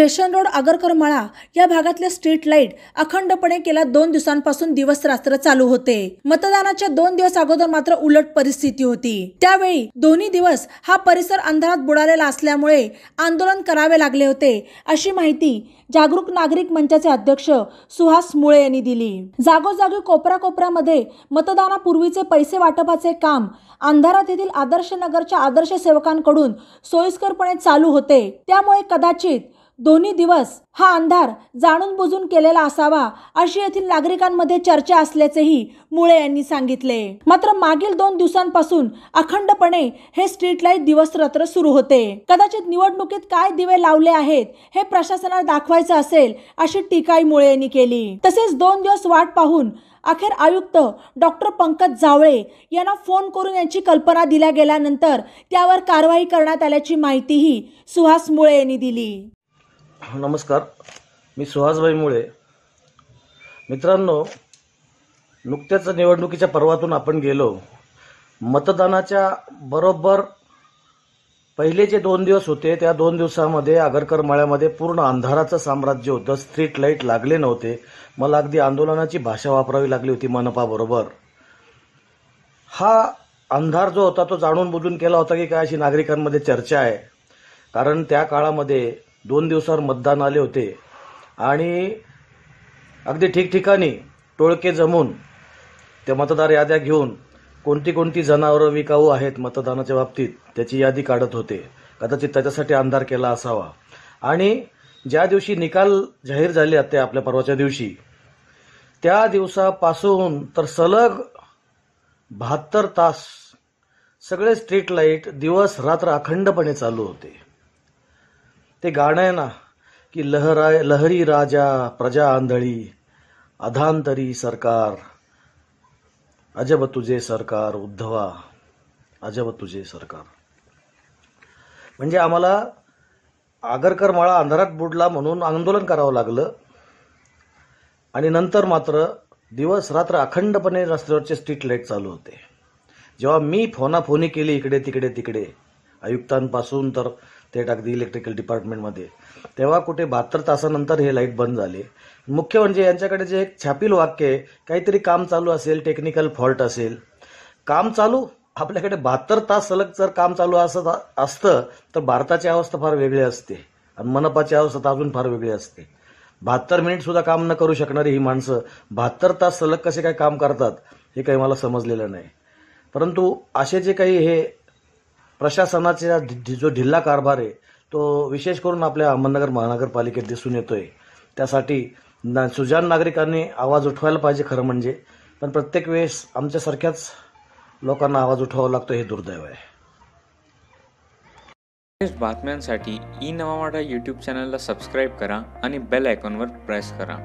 station road Agarkar मळा या भागातले स्ट्रीट लाईट अखंडपणे केला दोन दिवसांपासून दिवस रात्र चालू होते मतदानाच्या दोन दिवस अगोदर मात्र उलट परिस्थिती होती त्यावेळी दोन्ही दिवस हा परिसर अंधारात बुडालेला असल्यामुळे आंदोलन करावे लागले होते अशी माहिती जागरूक नागरिक मंचाचे अध्यक्ष सुहास मुळे यांनी दिली जागोजागी कोपरा कोपऱ्यामध्ये मतदानापूर्वीचे पैसे वाटपाचे काम अंधारात येथील आदर्श नगरच्या आदर्श सेवकांकडून सोयीस्करपणे चालू होते त्यामुळे कदाचित दोन्ही दिवस हा अंधार जाणून बुजून केलेला असावा अशी येथील नागरिकांमध्ये चर्चा असल्याचेही मुळे यांनी सांगितले मात्र मागील दोन दिवसांपासून अखंडपणे हे स्ट्रीट लाईट रात्र सुरू होते कदाचित निवडणुकीत काय दिवे लावले आहेत हे प्रशासनाला दाखवायचं असेल अशी टीकाही मुळे यांनी केली तसेच दोन दिवस वाट पाहून अखेर आयुक्त डॉक्टर पंकज जावळे यांना फोन करून यांची कल्पना दिल्या गेल्यानंतर त्यावर कारवाई करण्यात आल्याची माहितीही सुहास मुळे यांनी दिली नमस्कार मी सुहासभाई मुळे मित्रांनो नुकत्याच निवडणुकीच्या पर्वातून आपण गेलो मतदानाच्या बरोबर पहिले जे दोन दिवस होते त्या दोन दिवसामध्ये आगरकर मळ्यामध्ये पूर्ण अंधाराचं साम्राज्य होतं स्ट्रीट लाईट लागले नव्हते मला अगदी आंदोलनाची भाषा वापरावी लागली होती मनपाबरोबर हा अंधार जो होता तो जाणून बुजून केला होता की काय अशी नागरिकांमध्ये चर्चा आहे कारण त्या काळामध्ये दोन दिवसावर मतदान आले होते आणि अगदी ठिकठिकाणी टोळके जमून त्या मतदार याद्या घेऊन कोणती कोणती जनावरं विकाऊ आहेत मतदानाच्या बाबतीत त्याची यादी काढत होते कदाचित त्याच्यासाठी अंधार केला असावा आणि ज्या दिवशी निकाल जाहीर झाले होते आपल्या परवाच्या दिवशी त्या दिवसापासून तर सलग बहात्तर तास सगळे स्ट्रीट लाईट दिवस रात्र अखंडपणे चालू होते ते गाणं आहे ना की लहराय लहरी राजा प्रजा आंधळी अधांतरी सरकार अजब तुझे सरकार उद्धवा अजब तुझे सरकार म्हणजे आम्हाला आगरकर माळा अंधारात बुडला म्हणून आंदोलन करावं लागलं आणि नंतर मात्र दिवस रात्र अखंडपणे रस्त्यावरचे स्ट्रीट लाईट चालू होते जेव्हा मी फोनाफोनी केली इकडे तिकडे तिकडे आयुक्तांपासून तर ते अगदी इलेक्ट्रिकल डिपार्टमेंटमध्ये तेव्हा कुठे बहात्तर तासानंतर हे लाईट बंद झाले मुख्य म्हणजे यांच्याकडे जे एक छापील वाक्य आहे काहीतरी काम चालू असेल टेक्निकल फॉल्ट असेल काम चालू आपल्याकडे बहात्तर तास सलग जर काम चालू असत असतं तर भारताची अवस्था फार वेगळी असते आणि मनपाची अवस्था अजून फार वेगळी असते बहात्तर मिनिट सुद्धा काम न करू शकणारी ही माणसं बहात्तर तास सलग कसे काय काम करतात हे काही मला समजलेलं नाही परंतु असे जे काही हे प्रशासनाचा जो ढिल्ला कारभार आहे तो विशेष करून आपल्या अहमदनगर महानगरपालिकेत दिसून येतोय त्यासाठी सुजान नागरिकांनी आवाज उठवायला पाहिजे खरं म्हणजे पण प्रत्येक वेळेस आमच्यासारख्याच लोकांना आवाज उठवावा लागतो हे दुर्दैव आहे बातम्यांसाठी ई नवामाडा यूट्यूब चॅनलला सबस्क्राईब करा आणि बेल आयकॉनवर प्रेस करा